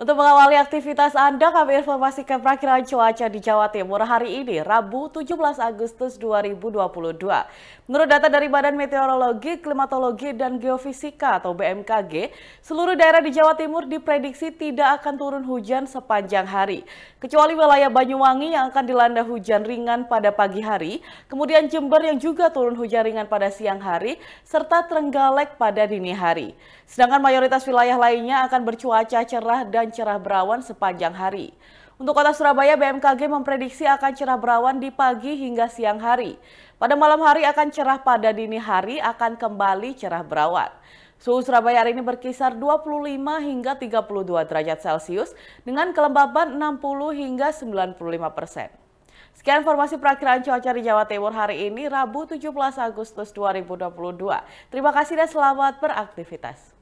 Untuk mengawali aktivitas Anda, kami informasikan perakiraan cuaca di Jawa Timur hari ini, Rabu 17 Agustus 2022. Menurut data dari Badan Meteorologi, Klimatologi, dan Geofisika atau BMKG, seluruh daerah di Jawa Timur diprediksi tidak akan turun hujan sepanjang hari. Kecuali wilayah Banyuwangi yang akan dilanda hujan ringan pada pagi hari, kemudian Jember yang juga turun hujan ringan pada siang hari, serta Trenggalek pada dini hari. Sedangkan mayoritas wilayah lainnya akan bercuaca cerah dan cerah berawan sepanjang hari. Untuk kota Surabaya, BMKG memprediksi akan cerah berawan di pagi hingga siang hari. Pada malam hari akan cerah pada dini hari, akan kembali cerah berawan. Suhu Surabaya hari ini berkisar 25 hingga 32 derajat Celcius dengan kelembaban 60 hingga 95 persen. Sekian informasi perakhiran cuaca di Jawa Timur hari ini, Rabu 17 Agustus 2022. Terima kasih dan selamat beraktivitas.